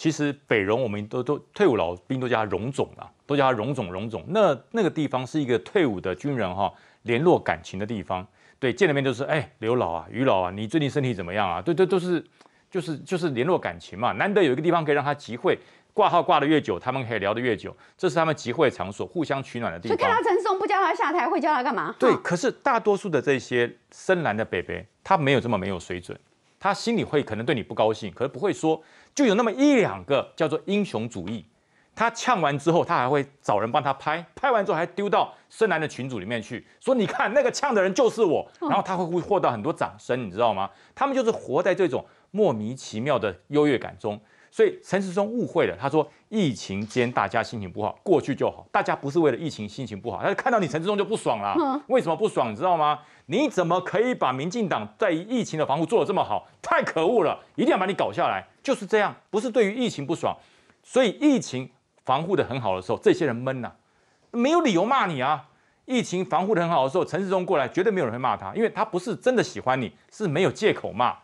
其实北荣我们都都退伍老兵都叫他榕总啊，都叫他榕总荣总。那那个地方是一个退伍的军人哈，联络感情的地方。对，见了面就是哎，刘老啊，于老啊，你最近身体怎么样啊？对对，都是就是就是联络感情嘛。难得有一个地方可以让他集会，挂号挂的越久，他们可以聊得越久，这是他们集会场所，互相取暖的地方。就看他陈松不叫他下台，会叫他干嘛？对，可是大多数的这些深蓝的北北，他没有这么没有水准。他心里会可能对你不高兴，可是不会说。就有那么一两个叫做英雄主义，他呛完之后，他还会找人帮他拍拍完之后，还丢到深蓝的群组里面去，说你看那个呛的人就是我，然后他会获得很多掌声，你知道吗？他们就是活在这种莫名其妙的优越感中。所以陈世忠误会了，他说疫情间大家心情不好，过去就好。大家不是为了疫情心情不好，他看到你陈世忠就不爽了。为什么不爽？你知道吗？你怎么可以把民进党在疫情的防护做得这么好？太可恶了！一定要把你搞下来，就是这样。不是对于疫情不爽，所以疫情防护的很好的时候，这些人闷呐，没有理由骂你啊。疫情防护的很好的时候，陈世忠过来绝对没有人会骂他，因为他不是真的喜欢你，是没有借口骂。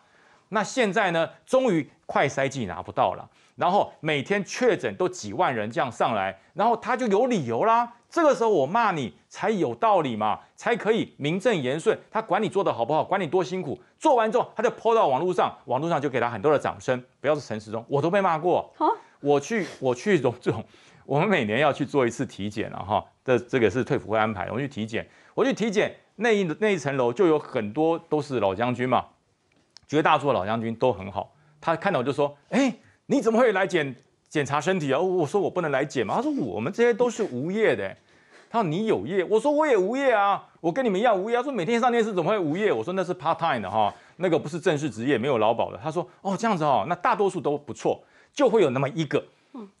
那现在呢？终于快筛剂拿不到了，然后每天确诊都几万人这样上来，然后他就有理由啦。这个时候我骂你才有道理嘛，才可以名正言顺。他管你做的好不好，管你多辛苦，做完之后他就抛到网络上，网络上就给他很多的掌声。不要是陈时中，我都被骂过。我去，我去荣总，我们每年要去做一次体检了哈。这这个是退服会安排，我去体检。我去体检那一那一层楼就有很多都是老将军嘛。绝大多数老将军都很好，他看到我就说：“哎，你怎么会来检检查身体啊？”我说：“我不能来检吗？”他说：“我们这些都是无业的。”他说：“你有业。”我说：“我也无业啊，我跟你们一样无业。”说：“每天上电视怎么会无业？”我说：“那是 part time 的哈，那个不是正式职业，没有劳保的。”他说：“哦，这样子哦，那大多数都不错，就会有那么一个，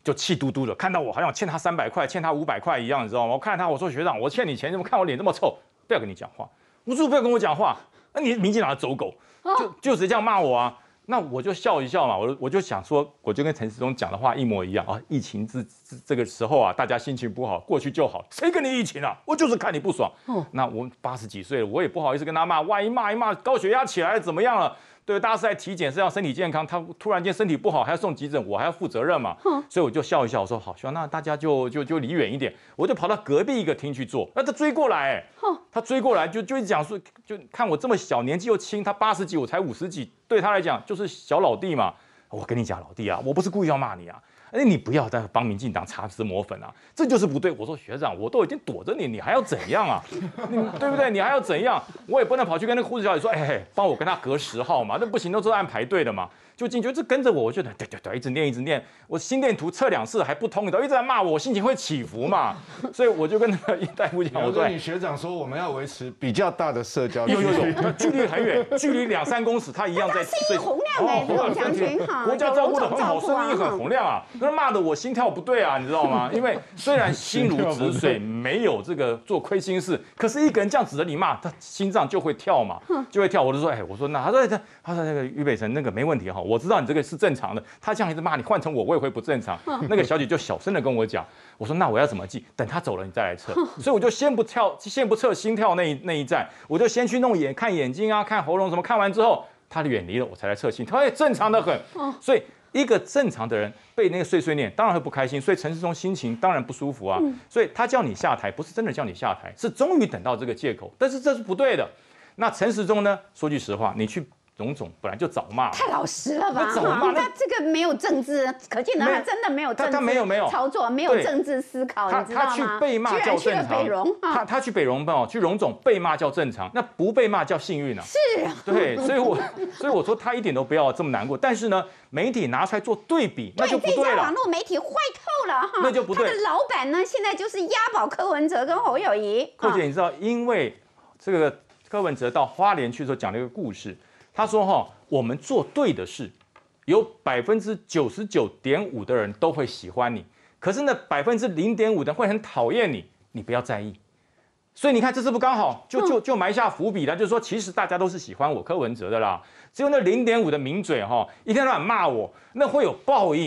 就气嘟嘟的看到我好像欠他三百块，欠他五百块一样，你知道吗？我看他我说：‘学长，我欠你钱，怎么看我脸这么臭？不要跟你讲话，我说不要跟我讲话，那你民进党的走狗。”就就是这样骂我啊，那我就笑一笑嘛，我我就想说，我就跟陈世忠讲的话一模一样啊，疫情这这这个时候啊，大家心情不好，过去就好，谁跟你疫情啊？我就是看你不爽，那我八十几岁了，我也不好意思跟他骂，万一骂一骂，高血压起来怎么样了？对，大家是来体检，是要身体健康。他突然间身体不好，还要送急诊，我还要负责任嘛。嗯，所以我就笑一笑，我说好，望那大家就就就离远一点，我就跑到隔壁一个厅去做。那他追过来，他追过来就就讲说，就看我这么小年纪又轻，他八十几，我才五十几，对他来讲就是小老弟嘛。我跟你讲，老弟啊，我不是故意要骂你啊。哎，你不要再帮民进党擦脂抹粉了，这就是不对。我说学长，我都已经躲着你，你还要怎样啊？你对不对？你还要怎样？我也不能跑去跟那个护士小姐说，哎，帮我跟他隔十号嘛，那不行，都是按排队的嘛。就进去就跟着我，我就对对对，一直念一直念。我心电图测两次还不通，你知道？一直在骂我，心情会起伏嘛。所以我就跟叶大夫讲，我说你学长说，我们要维持比较大的社交距离，距离很远，距离两三公尺，他一样在声音洪亮哎，跟我讲好，国家照顾得很好，声音很洪亮啊。那骂的我心跳不对啊，你知道吗？因为虽然心如止水，没有这个做亏心事，可是一个人这样指着你骂，他心脏就会跳嘛，就会跳。我就说，哎，我说那他说他他说那个俞北辰那个没问题哈。我知道你这个是正常的，他这样一直骂你，换成我我也会不正常。那个小姐就小声的跟我讲，我说那我要怎么记？等他走了你再来测。所以我就先不跳，先不测心跳那一那一站，我就先去弄眼看眼睛啊，看喉咙什么。看完之后，他远离了我才来测心。跳，也正常的很，所以一个正常的人被那个碎碎念当然会不开心，所以陈世忠心情当然不舒服啊。所以他叫你下台不是真的叫你下台，是终于等到这个借口，但是这是不对的。那陈世忠呢？说句实话，你去。荣总本来就早骂，太老实了吧？他这个没有政治，可见呢，真的没有政治，他没有没有操作，没有政治思考，他他去被骂叫正常，他他去北荣吧，去荣总被骂叫正常，那不被骂叫幸运啊？是，对，所以，我 所以我说他一点都不要这么难过。但是呢，媒体拿出来做对比，那就不对了。网络媒体坏透了哈，那就不对。他的老板呢，现在就是押宝柯文哲跟侯友谊。柯姐，你知道，因为这个柯文哲到花莲去的时候讲了一个故事。他说：“哈，我们做对的事，有百分之九十九点五的人都会喜欢你，可是那百分之零点五的会很讨厌你，你不要在意。所以你看，这次不刚好就就就埋下伏笔了，就是说，其实大家都是喜欢我柯文哲的啦，只有那零点五的名嘴哈，一天到晚骂我，那会有报应。”